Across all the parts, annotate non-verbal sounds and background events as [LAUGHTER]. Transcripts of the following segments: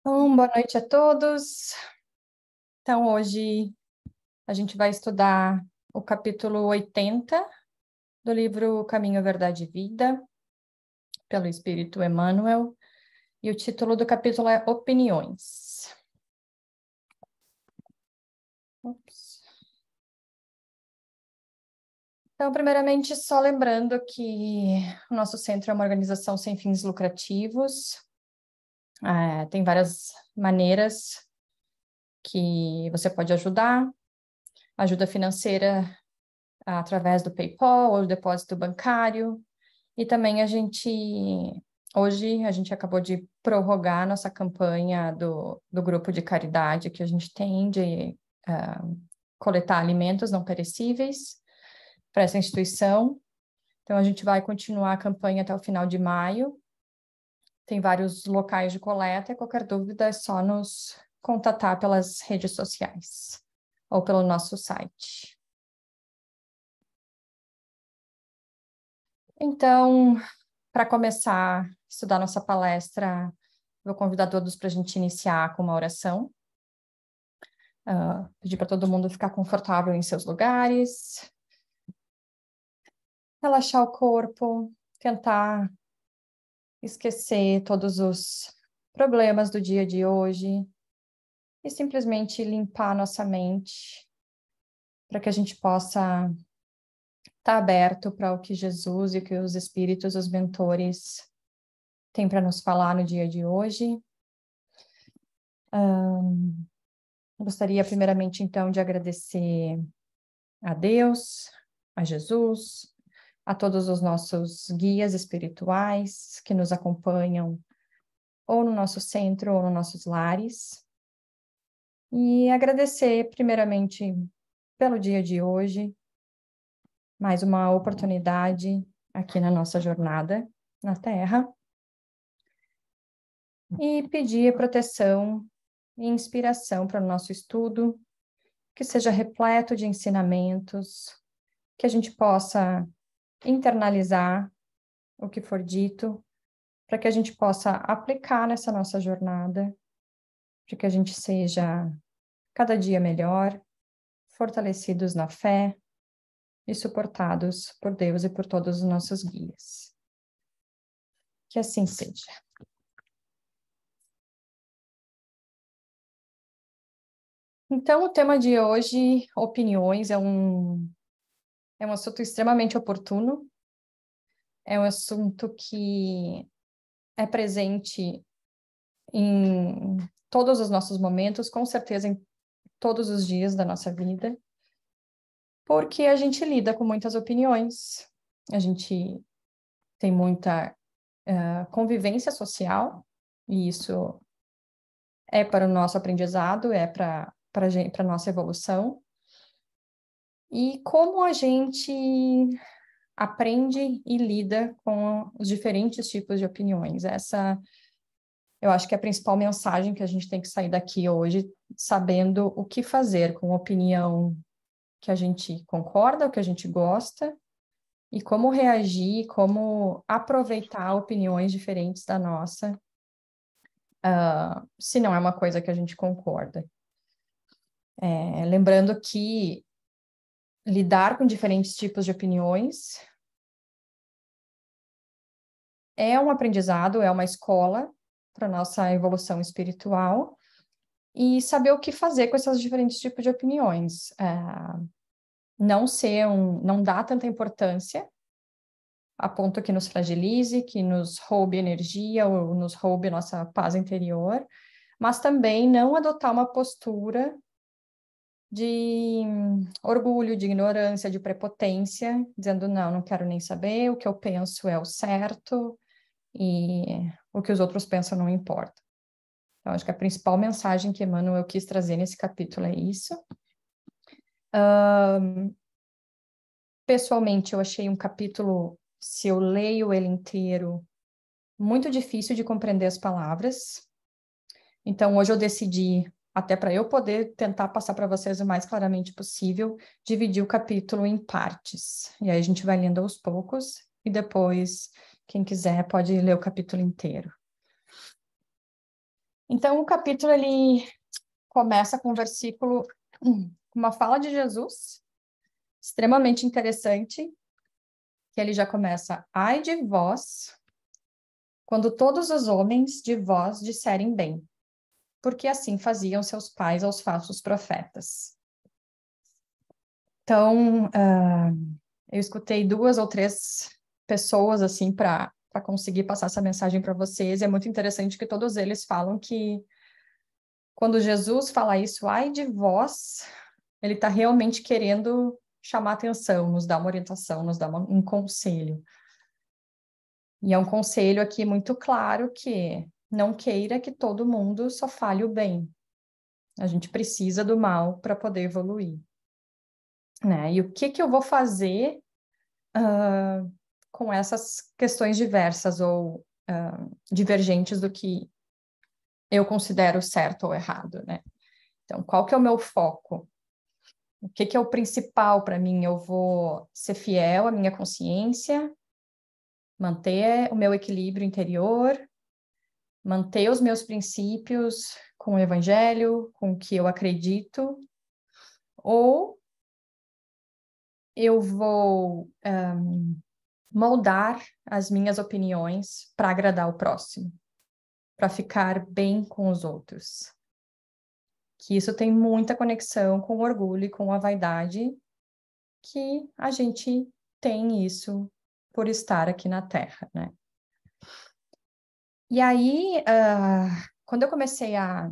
Então, boa noite a todos. Então, hoje a gente vai estudar o capítulo 80 do livro Caminho, Verdade e Vida, pelo Espírito Emmanuel, e o título do capítulo é Opiniões. Então, primeiramente, só lembrando que o nosso centro é uma organização sem fins lucrativos, é, tem várias maneiras que você pode ajudar. Ajuda financeira através do PayPal ou depósito bancário. E também a gente, hoje, a gente acabou de prorrogar nossa campanha do, do grupo de caridade que a gente tem de uh, coletar alimentos não perecíveis para essa instituição. Então, a gente vai continuar a campanha até o final de maio. Tem vários locais de coleta. Qualquer dúvida é só nos contatar pelas redes sociais ou pelo nosso site. Então, para começar a estudar nossa palestra, vou convidar todos para a gente iniciar com uma oração. Uh, pedir para todo mundo ficar confortável em seus lugares, relaxar o corpo, tentar esquecer todos os problemas do dia de hoje e simplesmente limpar nossa mente para que a gente possa estar tá aberto para o que Jesus e o que os espíritos, os mentores têm para nos falar no dia de hoje. Um, gostaria primeiramente então de agradecer a Deus, a Jesus, a todos os nossos guias espirituais que nos acompanham ou no nosso centro ou nos nossos lares. E agradecer, primeiramente, pelo dia de hoje, mais uma oportunidade aqui na nossa jornada na Terra. E pedir proteção e inspiração para o nosso estudo, que seja repleto de ensinamentos, que a gente possa internalizar o que for dito, para que a gente possa aplicar nessa nossa jornada, para que a gente seja cada dia melhor, fortalecidos na fé e suportados por Deus e por todos os nossos guias. Que assim seja. Então, o tema de hoje, opiniões, é um é um assunto extremamente oportuno, é um assunto que é presente em todos os nossos momentos, com certeza em todos os dias da nossa vida, porque a gente lida com muitas opiniões, a gente tem muita uh, convivência social, e isso é para o nosso aprendizado, é para a nossa evolução e como a gente aprende e lida com os diferentes tipos de opiniões. Essa eu acho que é a principal mensagem que a gente tem que sair daqui hoje, sabendo o que fazer com opinião que a gente concorda, o que a gente gosta, e como reagir, como aproveitar opiniões diferentes da nossa, uh, se não é uma coisa que a gente concorda. É, lembrando que lidar com diferentes tipos de opiniões. É um aprendizado, é uma escola para nossa evolução espiritual e saber o que fazer com esses diferentes tipos de opiniões. É, não ser um, não dá tanta importância a ponto que nos fragilize, que nos roube energia ou nos roube nossa paz interior, mas também não adotar uma postura de hum, orgulho, de ignorância, de prepotência, dizendo não, não quero nem saber, o que eu penso é o certo e o que os outros pensam não importa. Então, acho que a principal mensagem que Emmanuel quis trazer nesse capítulo é isso. Um, pessoalmente, eu achei um capítulo, se eu leio ele inteiro, muito difícil de compreender as palavras. Então, hoje eu decidi até para eu poder tentar passar para vocês o mais claramente possível, dividir o capítulo em partes. E aí a gente vai lendo aos poucos e depois, quem quiser, pode ler o capítulo inteiro. Então, o capítulo ele começa com o versículo, hum, uma fala de Jesus, extremamente interessante, que ele já começa: Ai de vós, quando todos os homens de vós disserem bem porque assim faziam seus pais aos falsos profetas. Então, uh, eu escutei duas ou três pessoas assim para conseguir passar essa mensagem para vocês. É muito interessante que todos eles falam que quando Jesus fala isso, ai de vós, ele está realmente querendo chamar atenção, nos dar uma orientação, nos dar uma, um conselho. E é um conselho aqui muito claro que não queira que todo mundo só fale o bem. A gente precisa do mal para poder evoluir. Né? E o que, que eu vou fazer uh, com essas questões diversas ou uh, divergentes do que eu considero certo ou errado? Né? Então, qual que é o meu foco? O que, que é o principal para mim? Eu vou ser fiel à minha consciência, manter o meu equilíbrio interior, manter os meus princípios com o evangelho, com o que eu acredito, ou eu vou um, moldar as minhas opiniões para agradar o próximo, para ficar bem com os outros. Que isso tem muita conexão com o orgulho e com a vaidade, que a gente tem isso por estar aqui na Terra, né? E aí, uh, quando eu comecei a,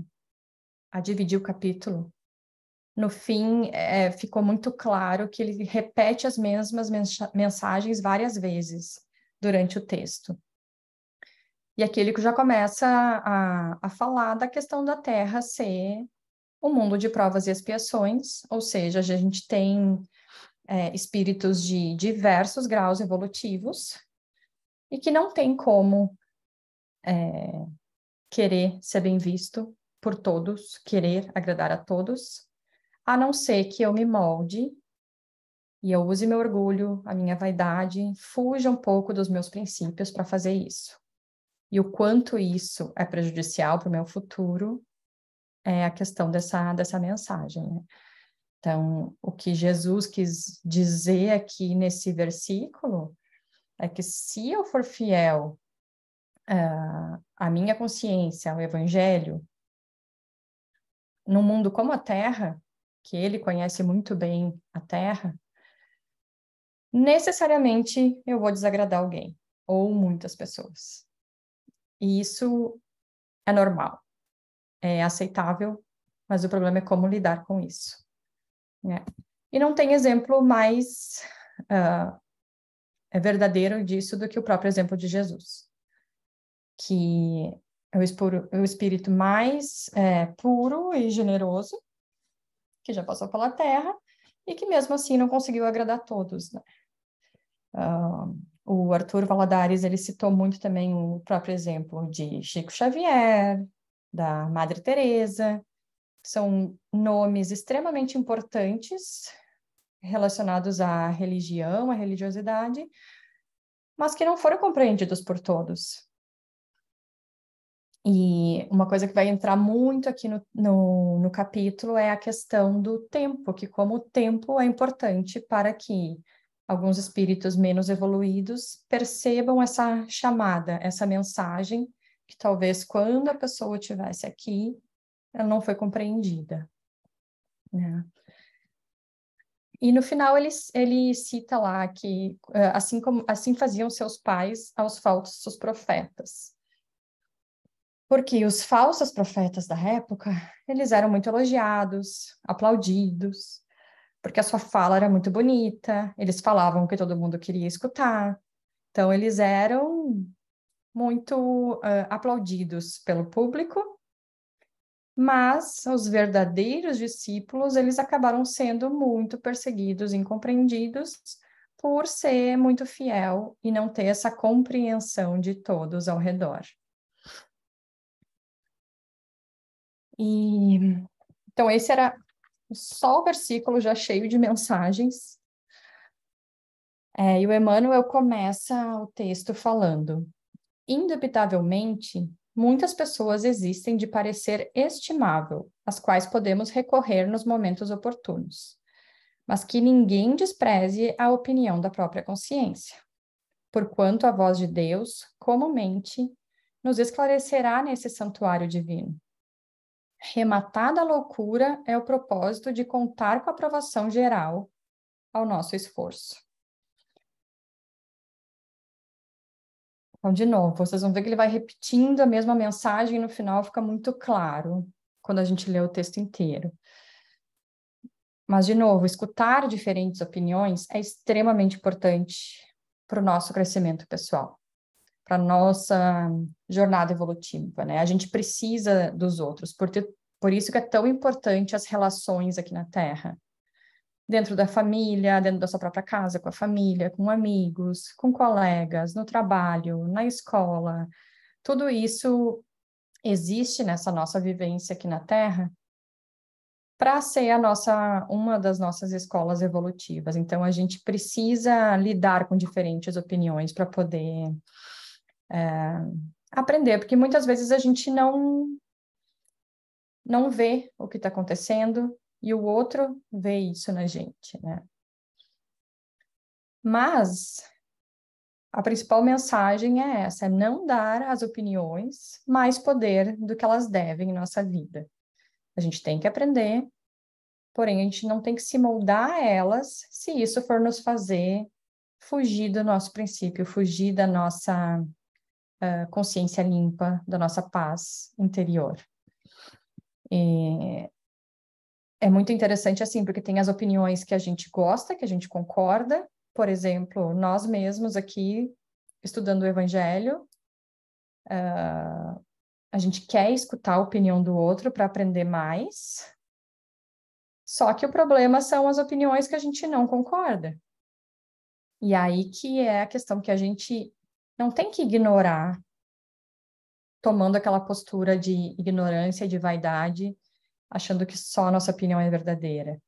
a dividir o capítulo, no fim é, ficou muito claro que ele repete as mesmas mensagens várias vezes durante o texto. E aqui ele já começa a, a falar da questão da Terra ser um mundo de provas e expiações, ou seja, a gente tem é, espíritos de diversos graus evolutivos e que não tem como é, querer ser bem visto por todos, querer agradar a todos, a não ser que eu me molde e eu use meu orgulho, a minha vaidade, fuja um pouco dos meus princípios para fazer isso. E o quanto isso é prejudicial para o meu futuro é a questão dessa, dessa mensagem. Né? Então, o que Jesus quis dizer aqui nesse versículo é que se eu for fiel uh, a minha consciência, o Evangelho, num mundo como a Terra, que ele conhece muito bem a Terra, necessariamente eu vou desagradar alguém ou muitas pessoas. E isso é normal, é aceitável, mas o problema é como lidar com isso. Né? E não tem exemplo mais uh, verdadeiro disso do que o próprio exemplo de Jesus que é o, é o espírito mais é, puro e generoso, que já passou pela Terra, e que mesmo assim não conseguiu agradar todos. Né? Uh, o Arthur Valadares ele citou muito também o próprio exemplo de Chico Xavier, da Madre Teresa, são nomes extremamente importantes relacionados à religião, à religiosidade, mas que não foram compreendidos por todos. E uma coisa que vai entrar muito aqui no, no, no, capítulo é a questão do tempo, que como o tempo é importante para que alguns espíritos menos evoluídos percebam essa chamada, essa mensagem, que talvez quando a pessoa estivesse aqui, ela não foi compreendida. Né? E no final ele, ele cita lá que eh, assim como assim faziam seus pais aos falsos profetas porque os falsos profetas da época, eles eram muito elogiados, aplaudidos, porque a sua fala era muito bonita, eles falavam o que todo mundo queria escutar. Então eles eram muito uh, aplaudidos pelo público, mas os verdadeiros discípulos, eles acabaram sendo muito perseguidos, incompreendidos, por ser muito fiel e não ter essa compreensão de todos ao redor. E então esse era só o versículo já cheio de mensagens. É, e o Emmanuel começa o texto falando: indubitavelmente, muitas pessoas existem de parecer estimável, às quais podemos recorrer nos momentos oportunos, mas que ninguém despreze a opinião da própria consciência. Porquanto a voz de Deus, comumente, nos esclarecerá nesse santuário divino Rematada a loucura é o propósito de contar com a aprovação geral ao nosso esforço. Então, de novo, vocês vão ver que ele vai repetindo a mesma mensagem e no final fica muito claro quando a gente lê o texto inteiro. Mas, de novo, escutar diferentes opiniões é extremamente importante para o nosso crescimento pessoal para nossa jornada evolutiva, né? A gente precisa dos outros, por, ter, por isso que é tão importante as relações aqui na Terra. Dentro da família, dentro da sua própria casa, com a família, com amigos, com colegas, no trabalho, na escola. Tudo isso existe nessa nossa vivência aqui na Terra para ser a nossa uma das nossas escolas evolutivas. Então a gente precisa lidar com diferentes opiniões para poder é, aprender, porque muitas vezes a gente não não vê o que está acontecendo e o outro vê isso na gente, né? Mas a principal mensagem é essa: é não dar às opiniões mais poder do que elas devem em nossa vida. A gente tem que aprender, porém a gente não tem que se moldar a elas se isso for nos fazer fugir do nosso princípio, fugir da nossa uh, consciência limpa, da nossa paz interior. E é muito interessante assim, porque tem as opiniões que a gente gosta, que a gente concorda, por exemplo, nós mesmos aqui estudando o Evangelho, uh, a gente quer escutar a opinião do outro para aprender mais. Só que o problema são as opiniões que a gente não concorda. E aí que é a questão que a gente não tem que ignorar, tomando aquela postura de ignorância, de vaidade, achando que só a nossa opinião é verdadeira.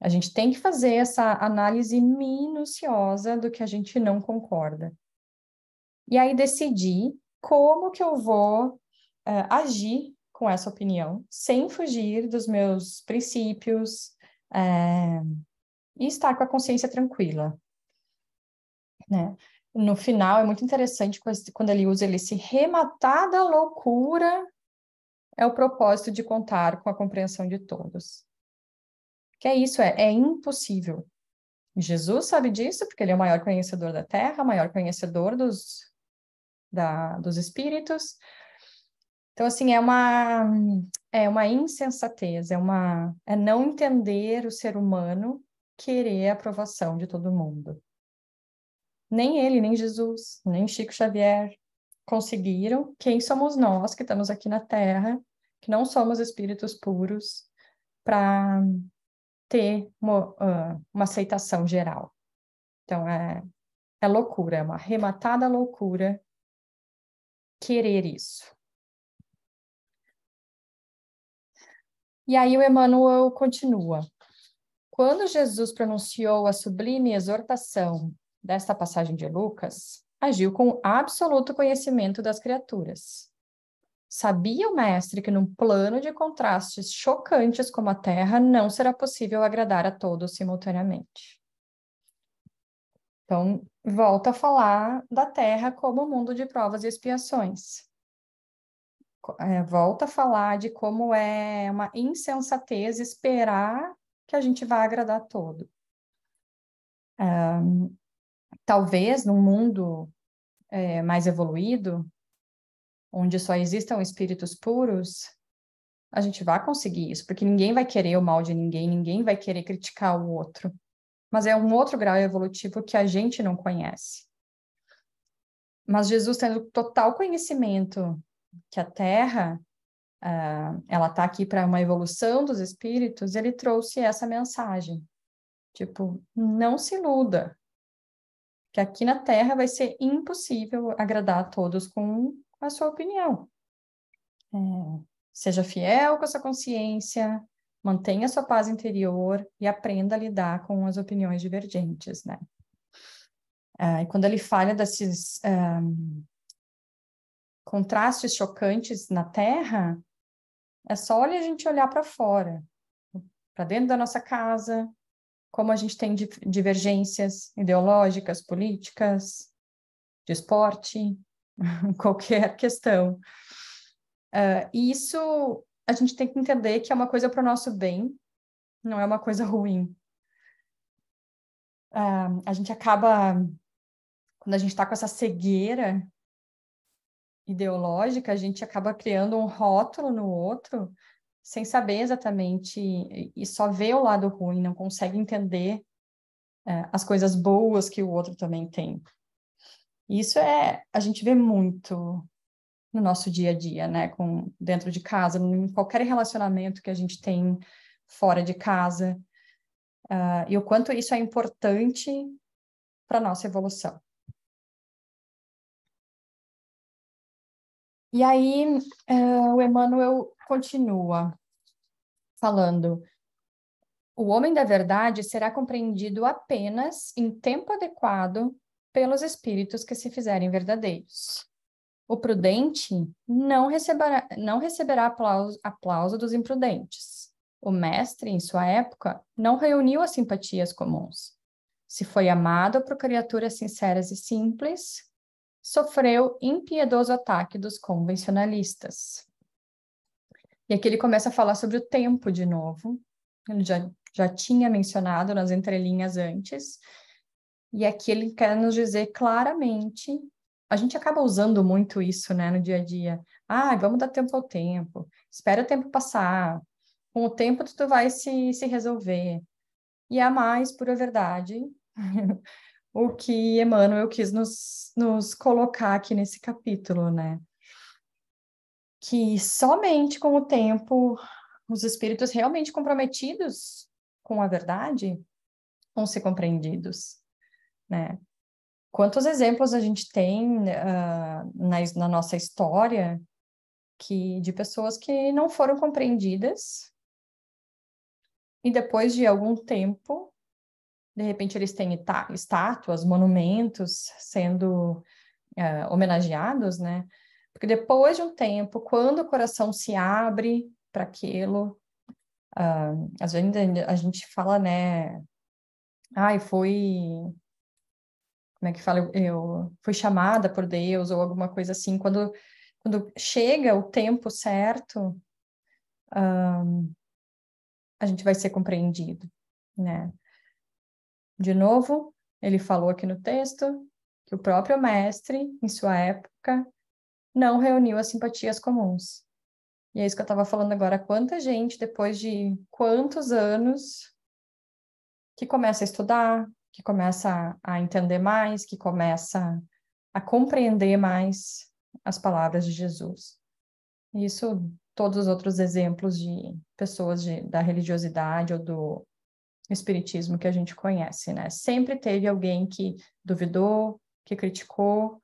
A gente tem que fazer essa análise minuciosa do que a gente não concorda. E aí decidir como que eu vou uh, agir com essa opinião, sem fugir dos meus princípios uh, e estar com a consciência tranquila. Né? no final é muito interessante quando ele usa ele se rematada loucura é o propósito de contar com a compreensão de todos. Que é isso, é, é impossível. Jesus sabe disso, porque ele é o maior conhecedor da terra, maior conhecedor dos, da, dos espíritos. Então, assim, é uma, é uma insensatez, é, uma, é não entender o ser humano querer a aprovação de todo mundo. Nem ele, nem Jesus, nem Chico Xavier conseguiram. Quem somos nós que estamos aqui na Terra, que não somos espíritos puros, para ter uma, ah, uma, aceitação geral? Então, é, é loucura, é uma arrematada loucura querer isso. E aí o Emmanuel continua. Quando Jesus pronunciou a sublime exortação desta passagem de Lucas, agiu com absoluto conhecimento das criaturas. Sabia o mestre que, num plano de contrastes chocantes como a Terra, não será possível agradar a todos simultaneamente. Então, volta a falar da Terra como um mundo de provas e expiações. É, volta a falar de como é uma insensatez esperar que a gente vá agradar a todo. Um, talvez num mundo é, mais evoluído, onde só existam espíritos puros, a gente vai conseguir isso, porque ninguém vai querer o mal de ninguém, ninguém vai querer criticar o outro. Mas é um outro grau evolutivo que a gente não conhece. Mas Jesus tendo total conhecimento que a Terra uh, ela está aqui para uma evolução dos espíritos, ele trouxe essa mensagem, tipo, não se iluda, que aqui na Terra vai ser impossível agradar a todos com a sua opinião. É, seja fiel com a sua consciência, mantenha a sua paz interior e aprenda a lidar com as opiniões divergentes, né? Ah, e quando ele falha desses um, contrastes chocantes na Terra, é só olhar a gente olhar para fora, para dentro da nossa casa, como a gente tem divergências ideológicas, políticas, de esporte, [LAUGHS] qualquer questão. Uh, e isso a gente tem que entender que é uma coisa para o nosso bem, não é uma coisa ruim. Uh, a gente acaba, quando a gente está com essa cegueira ideológica, a gente acaba criando um rótulo no outro sem saber exatamente e só vê o lado ruim, não consegue entender é, as coisas boas que o outro também tem. Isso é a gente vê muito no nosso dia a dia, né, com dentro de casa, em qualquer relacionamento que a gente tem fora de casa, uh, e o quanto isso é importante para nossa evolução. E aí uh, o Emmanuel continua falando: o homem da verdade será compreendido apenas em tempo adequado pelos espíritos que se fizerem verdadeiros. O prudente não receberá, não receberá aplauso, aplauso dos imprudentes. O mestre, em sua época, não reuniu as simpatias comuns. Se foi amado por criaturas sinceras e simples, sofreu impiedoso ataque dos convencionalistas. E aqui ele começa a falar sobre o tempo de novo. Ele já, já tinha mencionado nas entrelinhas antes. E aqui ele quer nos dizer claramente. A gente acaba usando muito isso né, no dia a dia. Ah, vamos dar tempo ao tempo. Espera o tempo passar. Com o tempo tu vai se, se resolver. E é a mais pura verdade [LAUGHS] o que Emmanuel quis nos, nos colocar aqui nesse capítulo, né? Que somente com o tempo os espíritos realmente comprometidos com a verdade vão ser compreendidos, né? Quantos exemplos a gente tem uh, na, na nossa história que de pessoas que não foram compreendidas e depois de algum tempo de repente, eles têm estátuas, monumentos sendo é, homenageados, né? Porque depois de um tempo, quando o coração se abre para aquilo, uh, às vezes a gente fala, né? Ai, foi. Como é que fala? Eu, fui chamada por Deus, ou alguma coisa assim. Quando, quando chega o tempo certo, ah, a gente vai ser compreendido, né? De novo, ele falou aqui no texto que o próprio mestre, em sua época, não reuniu as simpatias comuns. E é isso que eu estava falando agora. Quanta gente, depois de quantos anos, que começa a estudar, que começa a entender mais, que começa a compreender mais as palavras de Jesus. Isso, todos os outros exemplos de pessoas de, da religiosidade ou do espiritismo que a gente conhece, né? Sempre teve alguém que duvidou, que criticou,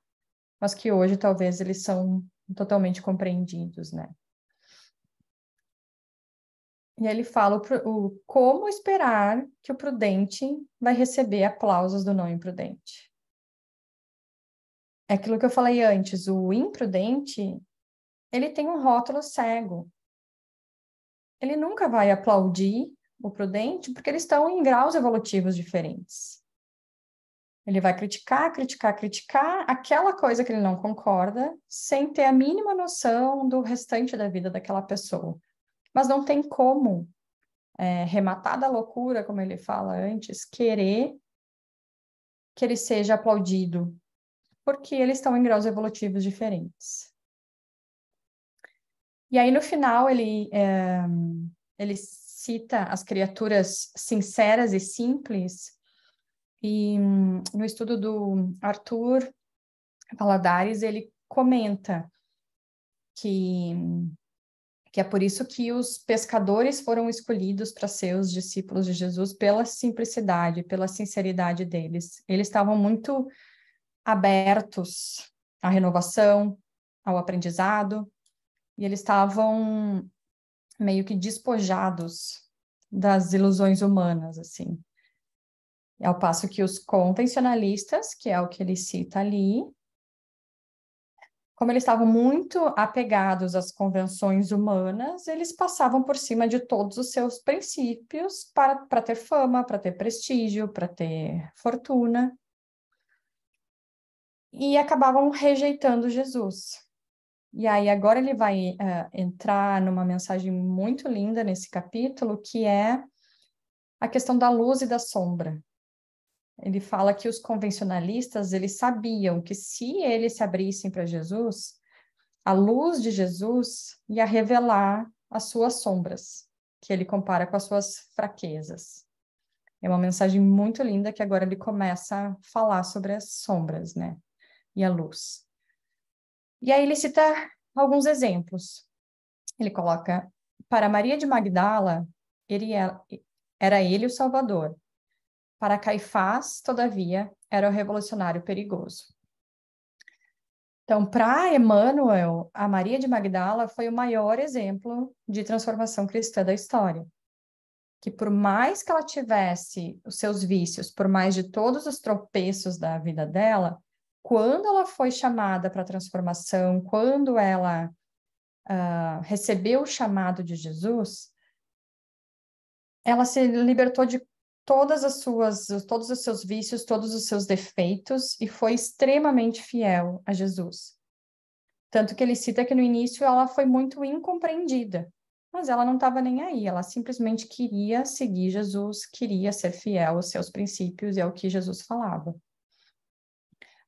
mas que hoje talvez eles são totalmente compreendidos, né? E aí ele fala o, o, como esperar que o prudente vai receber aplausos do não imprudente. É aquilo que eu falei antes, o imprudente, ele tem um rótulo cego. Ele nunca vai aplaudir o prudente, porque eles estão em graus evolutivos diferentes. Ele vai criticar, criticar, criticar aquela coisa que ele não concorda, sem ter a mínima noção do restante da vida daquela pessoa. Mas não tem como é, rematar da loucura, como ele fala antes, querer que ele seja aplaudido, porque eles estão em graus evolutivos diferentes. E aí, no final, ele, é, ele cita as criaturas sinceras e simples. E hum, no estudo do Arthur Paladares, ele comenta que, hum, que é por isso que os pescadores foram escolhidos para ser os discípulos de Jesus pela simplicidade, pela sinceridade deles. Eles estavam muito abertos à renovação, ao aprendizado, e eles estavam meio que despojados das ilusões humanas, assim. Ao passo que os convencionalistas, que é o que ele cita ali, como eles estavam muito apegados às convenções humanas, eles passavam por cima de todos os seus princípios para ter fama, para ter prestígio, para ter fortuna. E acabavam rejeitando Jesus. E aí agora ele vai uh, entrar numa mensagem muito linda nesse capítulo, que é a questão da luz e da sombra. Ele fala que os convencionalistas, eles sabiam que se eles se abrissem para Jesus, a luz de Jesus ia revelar as suas sombras, que ele compara com as suas fraquezas. É uma mensagem muito linda que agora ele começa a falar sobre as sombras, né? E a luz. E aí ele cita alguns exemplos. Ele coloca: para Maria de Magdala, ele era, é, era ele o Salvador. Para Caifás, todavia, era o revolucionário perigoso. Então, para Emmanuel, a Maria de Magdala foi o maior exemplo de transformação cristã da história. Que por mais que ela tivesse os seus vícios, por mais de todos os tropeços da vida dela, quando ela foi chamada para a transformação, quando ela uh, recebeu o chamado de Jesus, ela se libertou de todas as suas, todos os seus vícios, todos os seus defeitos e foi extremamente fiel a Jesus. Tanto que ele cita que no início ela foi muito incompreendida, mas ela não estava nem aí, ela simplesmente queria seguir Jesus, queria ser fiel aos seus princípios e ao que Jesus falava.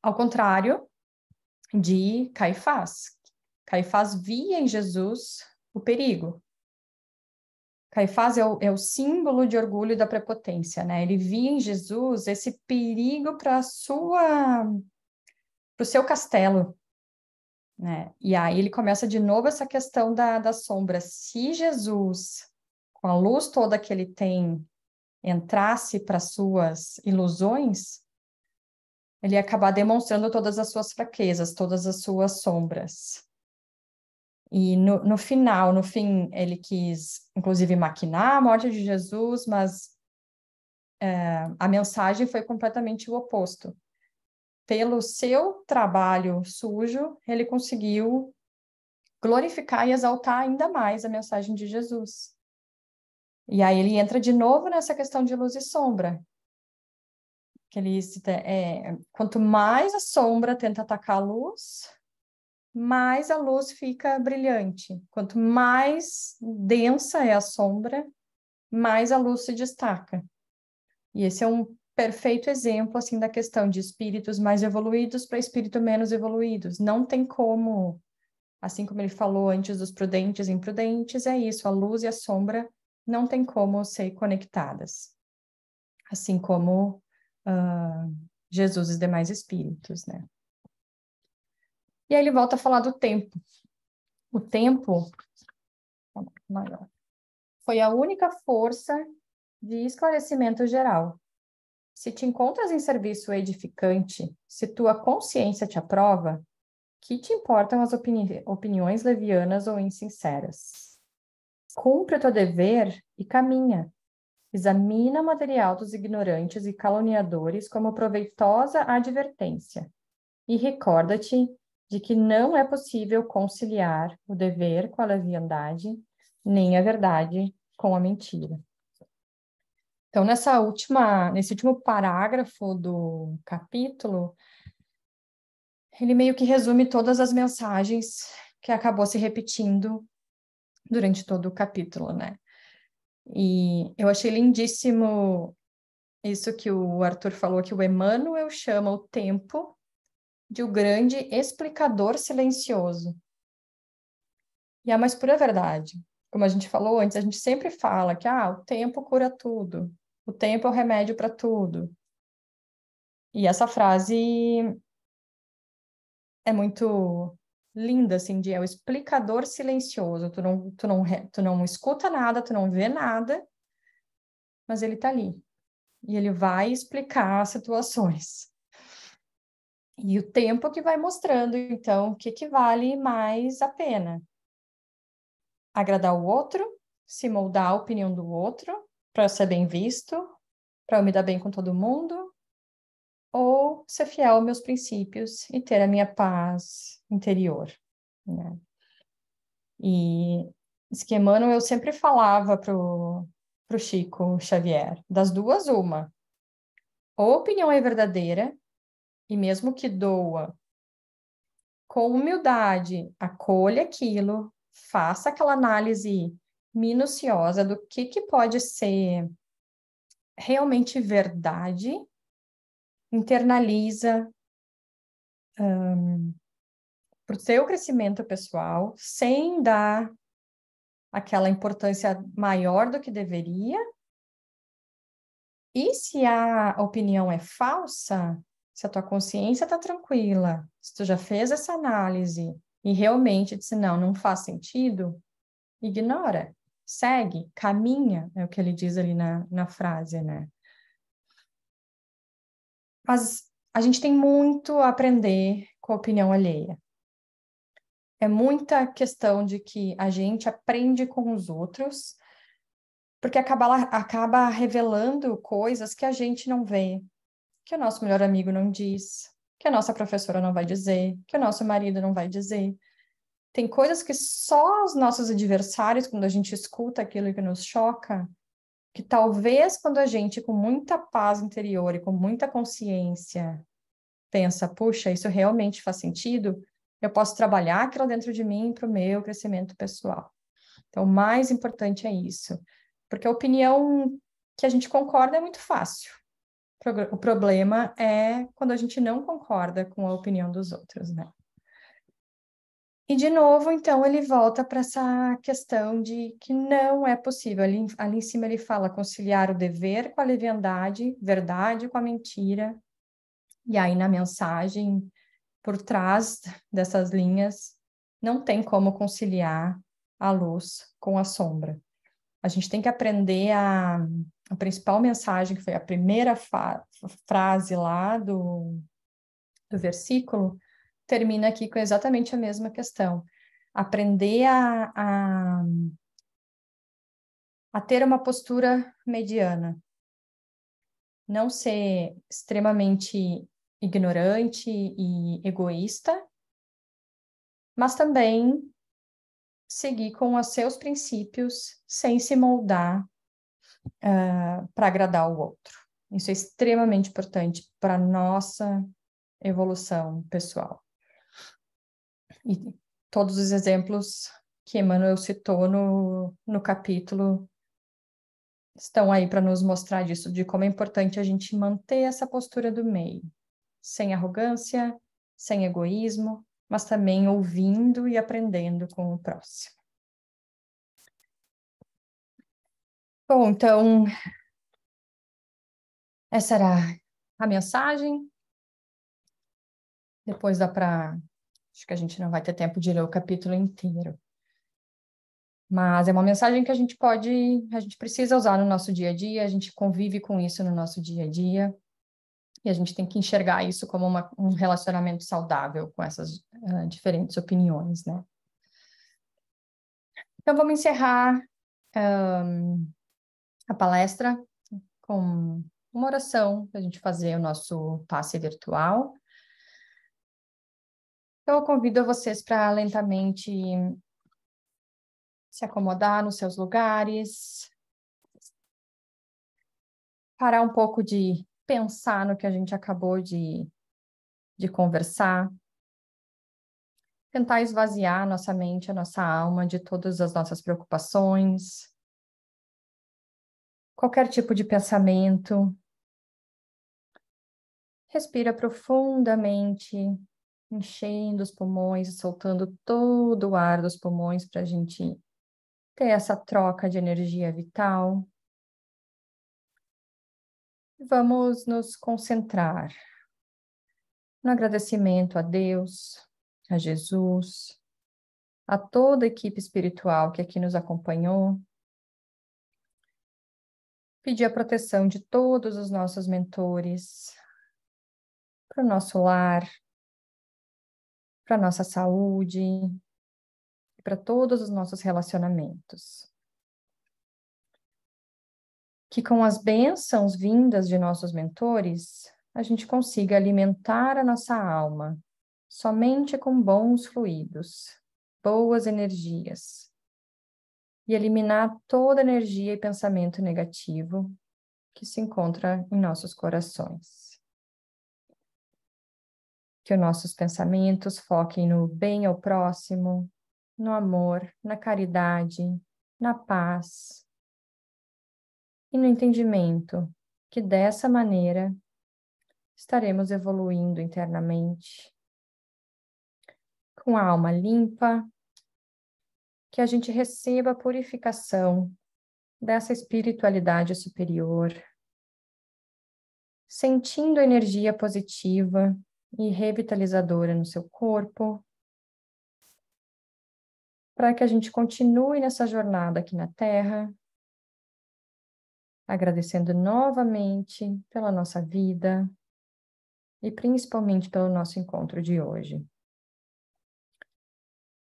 Ao contrário de Caifás. Caifás via em Jesus o perigo. Caifás é o, é o símbolo de orgulho e da prepotência, né? Ele via em Jesus esse perigo para sua para o seu castelo, né? E aí ele começa de novo essa questão da, da sombra. Se Jesus, com a luz toda que ele tem, entrasse para suas ilusões, ele ia acabar demonstrando todas as suas fraquezas, todas as suas sombras. E no, no final, no fim, ele quis, inclusive, maquinar a morte de Jesus, mas é, a mensagem foi completamente o oposto. Pelo seu trabalho sujo, ele conseguiu glorificar e exaltar ainda mais a mensagem de Jesus. E aí ele entra de novo nessa questão de luz e sombra, que ele cita é quanto mais a sombra tenta atacar a luz, mais a luz fica brilhante. Quanto mais densa é a sombra, mais a luz se destaca. E esse é um perfeito exemplo assim da questão de espíritos mais evoluídos para espíritos menos evoluídos. Não tem como, assim como ele falou antes dos prudentes e imprudentes, é isso, a luz e a sombra não tem como ser conectadas. Assim como ah, Jesus e os demais espíritos, né? E aí ele volta a falar do tempo. O tempo maior, foi a única força de esclarecimento geral. Se te encontras em serviço edificante, se tua consciência te aprova, que te importam as opini opiniões levianas ou insinceras? Cumpre o teu dever e caminha, examina o material dos ignorantes e caluniadores como proveitosa advertência, e recorda-te de que não é possível conciliar o dever com a leviandade, nem a verdade com a mentira. Então, nessa última, nesse último parágrafo do capítulo, ele meio que resume todas as mensagens que acabou se repetindo durante todo o capítulo, né? E eu achei lindíssimo isso que o Arthur falou, que o Emmanuel chama o tempo de o um grande explicador silencioso. E é a mais pura verdade. Como a gente falou antes, a gente sempre fala que ah, o tempo cura tudo, o tempo é o remédio para tudo. E essa frase é muito linda, assim, de é o explicador silencioso. Tu não, tu, não, tu não escuta nada, tu não vê nada, mas ele tá ali. E ele vai explicar as situações. E o tempo que vai mostrando, então, o que, que vale mais a pena. Agradar o outro, se moldar a opinião do outro, para ser bem visto, para eu me dar bem com todo mundo, ou ser fiel aos meus princípios e ter a minha paz interior. Né? E esquemando, eu sempre falava pro pro Chico Xavier, das duas uma, ou a opinião é verdadeira e mesmo que doa, com humildade acolha aquilo, faça aquela análise minuciosa do que que pode ser realmente verdade internaliza um, para o seu crescimento pessoal, sem dar aquela importância maior do que deveria. E se a opinião é falsa, se a tua consciência está tranquila, se tu já fez essa análise e realmente disse não, não faz sentido, ignora, segue, caminha, é o que ele diz ali na, na frase, né? Mas a gente tem muito a aprender com a opinião alheia. É muita questão de que a gente aprende com os outros, porque acaba, acaba revelando coisas que a gente não vê, que o nosso melhor amigo não diz, que a nossa professora não vai dizer, que o nosso marido não vai dizer. Tem coisas que só os nossos adversários, quando a gente escuta aquilo que nos choca, que talvez quando a gente, com muita paz interior e com muita consciência, pensa, puxa, isso realmente faz sentido, eu posso trabalhar aquilo dentro de mim para o meu crescimento pessoal. Então, o mais importante é isso. Porque a opinião que a gente concorda é muito fácil. O problema é quando a gente não concorda com a opinião dos outros, né? E de novo, então, ele volta para essa questão de que não é possível. Ali, ali em cima ele fala conciliar o dever com a leviandade, verdade com a mentira. E aí na mensagem, por trás dessas linhas, não tem como conciliar a luz com a sombra. A gente tem que aprender a, a principal mensagem, que foi a primeira frase lá do, do versículo, termina aqui com exatamente a mesma questão. Aprender a, a, a ter uma postura mediana. Não ser extremamente ignorante e egoísta, mas também seguir com os seus princípios sem se moldar uh, para agradar o outro. Isso é extremamente importante para nossa evolução pessoal. E todos os exemplos que Emmanuel citou no, no capítulo estão aí para nos mostrar disso, de como é importante a gente manter essa postura do meio, sem arrogância, sem egoísmo, mas também ouvindo e aprendendo com o próximo. Bom, então, essa era a mensagem. Depois dá para Acho que a gente não vai ter tempo de ler o capítulo inteiro. Mas é uma mensagem que a gente pode, a gente precisa usar no nosso dia a dia, a gente convive com isso no nosso dia a dia. E a gente tem que enxergar isso como uma, um relacionamento saudável com essas uh, diferentes opiniões, né? Então, vamos encerrar um, a palestra com uma oração para a gente fazer o nosso passe virtual. Então, eu convido vocês para lentamente se acomodar nos seus lugares, parar um pouco de pensar no que a gente acabou de, de conversar, tentar esvaziar nossa mente, a nossa alma de todas as nossas preocupações, qualquer tipo de pensamento. Respira profundamente enchendo os pulmões, soltando todo o ar dos pulmões para a gente ter essa troca de energia vital. Vamos nos concentrar no agradecimento a Deus, a Jesus, a toda a equipe espiritual que aqui nos acompanhou. Pedir a proteção de todos os nossos mentores, para o nosso lar, para a nossa saúde, para todos os nossos relacionamentos. Que com as bênçãos vindas de nossos mentores, a gente consiga alimentar a nossa alma somente com bons fluidos, boas energias, e eliminar toda energia e pensamento negativo que se encontra em nossos corações que os nossos pensamentos foquem no bem ao próximo, no amor, na caridade, na paz e no entendimento que dessa maneira estaremos evoluindo internamente com a alma limpa, que a gente receba a purificação dessa espiritualidade superior, sentindo energia positiva e revitalizadora no seu corpo, para que a gente continue nessa jornada aqui na Terra, agradecendo novamente pela nossa vida e principalmente pelo nosso encontro de hoje.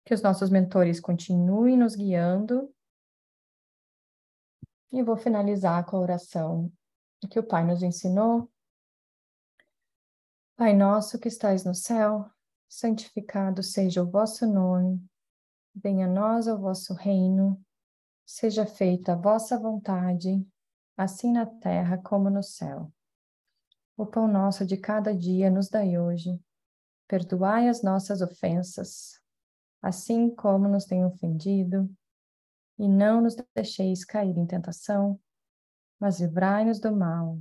Que os nossos mentores continuem nos guiando. E vou finalizar com a oração que o Pai nos ensinou Pai nosso que estais no céu, santificado seja o vosso nome, venha a nós o vosso reino, seja feita a vossa vontade, assim na terra como no céu. O pão nosso de cada dia nos dai hoje, perdoai as nossas ofensas, assim como nos tem ofendido, e não nos deixeis cair em tentação, mas livrai-nos do mal.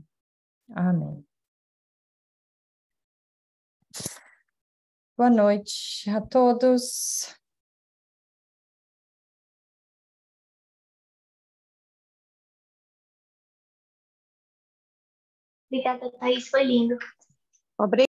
Amém. Boa noite a todos. Obrigada, Thaís, foi lindo. Obrigada.